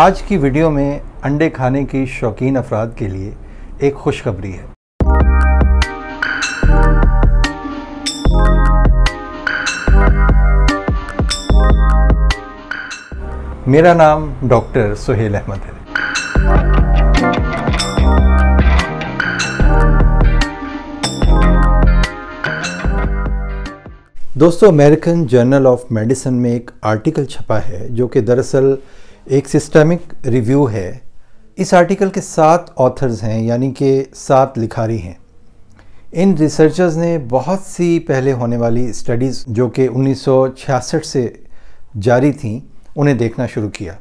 आज की वीडियो में अंडे खाने की शौकीन अफराद के लिए एक खुशखबरी है मेरा नाम डॉक्टर सुहेल अहमद है दोस्तों अमेरिकन जर्नल ऑफ मेडिसिन में एक आर्टिकल छपा है जो कि दरअसल एक सिस्टमिक रिव्यू है इस आर्टिकल के सात ऑथर्स हैं यानी कि सात लिखारी हैं इन रिसर्चर्स ने बहुत सी पहले होने वाली स्टडीज़ जो कि 1966 से जारी थीं उन्हें देखना शुरू किया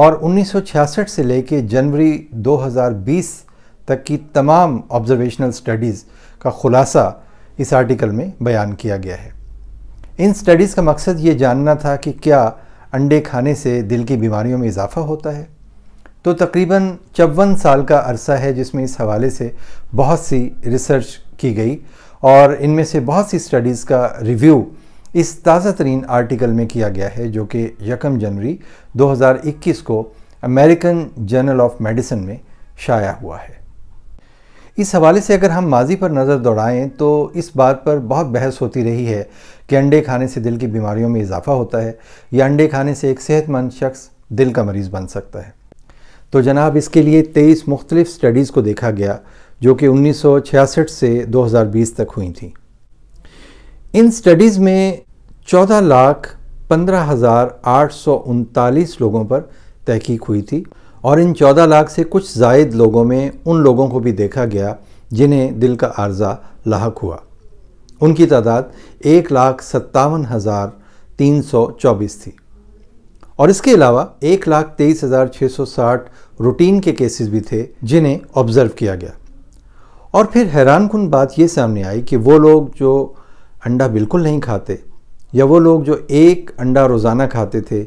और 1966 से लेके जनवरी 2020 तक की तमाम ऑब्जर्वेशनल स्टडीज़ का ख़ुलासा इस आर्टिकल में बयान किया गया है इन स्टडीज़ का मकसद ये जानना था कि क्या अंडे खाने से दिल की बीमारियों में इजाफा होता है तो तकरीबन चौवन साल का अरसा है जिसमें इस हवाले से बहुत सी रिसर्च की गई और इनमें से बहुत सी स्टडीज़ का रिव्यू इस ताज़ा तरीन आर्टिकल में किया गया है जो कि यकम जनवरी 2021 को अमेरिकन जर्नल ऑफ मेडिसिन में शाया हुआ है इस हवाले से अगर हम माजी पर नज़र दौड़ाएं तो इस बात पर बहुत बहस होती रही है कि अंडे खाने से दिल की बीमारियों में इजाफा होता है या अंडे खाने से एक सेहतमंद शख्स दिल का मरीज़ बन सकता है तो जनाब इसके लिए तेईस मुख्तलिफ़ स्टडीज़ को देखा गया जो कि 1966 से 2020 तक हुई थी इन स्टडीज़ में चौदह लाख पंद्रह हज़ार आठ सौ उनतालीस लोगों पर तहकीक हुई थी और इन 14 लाख से कुछ जायद लोगों में उन लोगों को भी देखा गया जिन्हें दिल का आर्जा लाक हुआ उनकी तादाद एक लाख सत्तावन हज़ार तीन सौ चौबीस थी और इसके अलावा एक लाख तेईस हज़ार छः सौ साठ रूटीन के केसेस भी थे जिन्हें ऑब्ज़र्व किया गया और फिर हैरान कन बात यह सामने आई कि वो लोग जो अंडा बिल्कुल नहीं खाते या वो लोग जो एक अंडा रोज़ाना खाते थे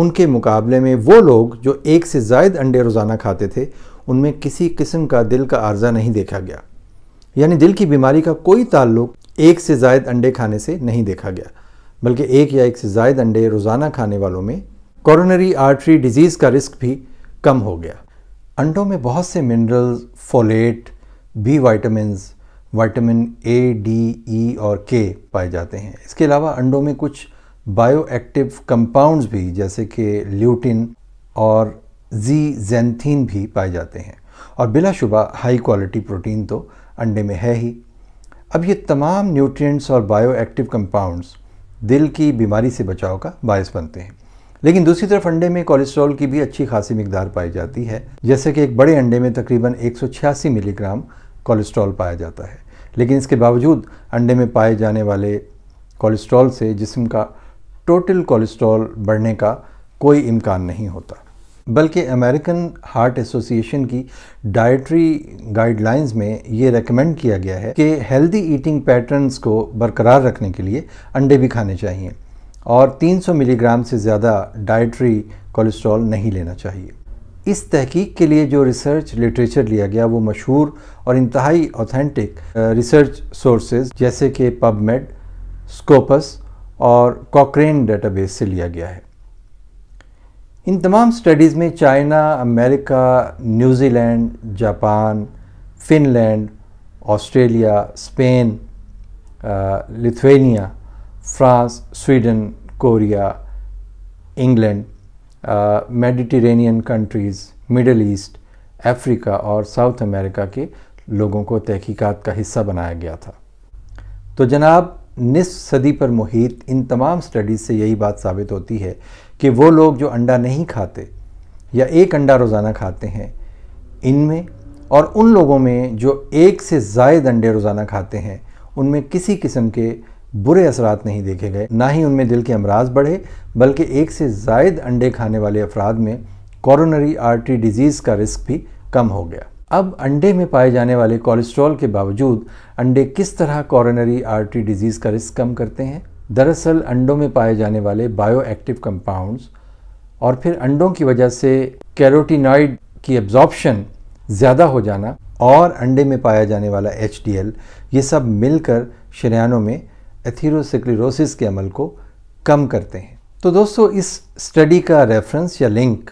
उनके मुकाबले में वो लोग जो एक से जायद अंडे रोज़ाना खाते थे उनमें किसी किस्म का दिल का आर्जा नहीं देखा गया यानी दिल की बीमारी का कोई ताल्लुक एक से जायद अंडे खाने से नहीं देखा गया बल्कि एक या एक से जायद अंडे रोज़ाना खाने वालों में कॉरोनरी आर्टरी डिजीज़ का रिस्क भी कम हो गया अंडों में बहुत से minerals folate B vitamin vitamin A D E और के पाए जाते हैं इसके अलावा अंडों में कुछ बायोएक्टिव कंपाउंड्स भी जैसे कि ल्यूटिन और जी जेंथीन भी पाए जाते हैं और बिलाशुबा हाई क्वालिटी प्रोटीन तो अंडे में है ही अब ये तमाम न्यूट्रिएंट्स और बायोएक्टिव कंपाउंड्स दिल की बीमारी से बचाव का बायस बनते हैं लेकिन दूसरी तरफ अंडे में कोलेस्ट्रॉल की भी अच्छी खासी मकदार पाई जाती है जैसे कि एक बड़े अंडे में तकरीबन एक मिलीग्राम कोलेस्ट्रॉल पाया जाता है लेकिन इसके बावजूद अंडे में पाए जाने वाले कोलेस्ट्रॉल से जिसम का टोटल कोलेस्ट्रॉल बढ़ने का कोई इम्कान नहीं होता बल्कि अमेरिकन हार्ट एसोसिएशन की डाइटरी गाइडलाइंस में ये रेकमेंड किया गया है कि हेल्दी ईटिंग पैटर्न्स को बरकरार रखने के लिए अंडे भी खाने चाहिए और 300 मिलीग्राम से ज़्यादा डाइटरी कोलेस्ट्रॉल नहीं लेना चाहिए इस तहकीक के लिए जो रिसर्च लिटरेचर लिया गया वो मशहूर और इंतहाई ऑथेंटिक रिसर्च सोर्सेज जैसे कि पबमेड स्कोपस और कॉक्रेन डेटाबेस से लिया गया है इन तमाम स्टडीज़ में China America New Zealand Japan Finland Australia Spain Lithuania France Sweden Korea England Mediterranean countries Middle East Africa और साउथ अमेरिका के लोगों को तहकीकात का हिस्सा बनाया गया था तो जनाब निस सदी पर मुहित इन तमाम स्टडीज़ से यही बात साबित होती है कि वो लोग जो अंडा नहीं खाते या एक अंडा रोज़ाना खाते हैं इनमें और उन लोगों में जो एक से जायद अंडे रोज़ाना खाते हैं उनमें किसी किस्म के बुरे असरात नहीं देखे गए ना ही उनमें दिल के अमराज बढ़े बल्कि एक से जायद अंडे खाने वाले अफराद में कॉरोनरी आर्टरी डिज़ीज़ का रिस्क भी कम हो गया अब अंडे में पाए जाने वाले कोलेस्ट्रॉल के बावजूद अंडे किस तरह कॉरोनरी आर्टरी डिजीज़ का रिस्क कम करते हैं दरअसल अंडों में पाए जाने वाले बायो एक्टिव कंपाउंड्स और फिर अंडों की वजह से कैरोटीनाइड की एब्जॉर्प्शन ज़्यादा हो जाना और अंडे में पाया जाने वाला एच ये सब मिलकर शरियानों में एथीरोसिक्लिरोसिस के अमल को कम करते हैं तो दोस्तों इस स्टडी का रेफरेंस या लिंक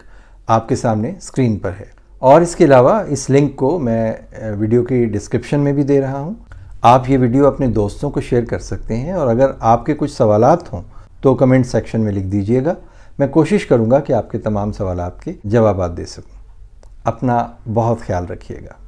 आपके सामने स्क्रीन पर है और इसके अलावा इस लिंक को मैं वीडियो की डिस्क्रिप्शन में भी दे रहा हूँ आप ये वीडियो अपने दोस्तों को शेयर कर सकते हैं और अगर आपके कुछ सवाल हों तो कमेंट सेक्शन में लिख दीजिएगा मैं कोशिश करूँगा कि आपके तमाम सवाल के जवाब दे सकूँ अपना बहुत ख्याल रखिएगा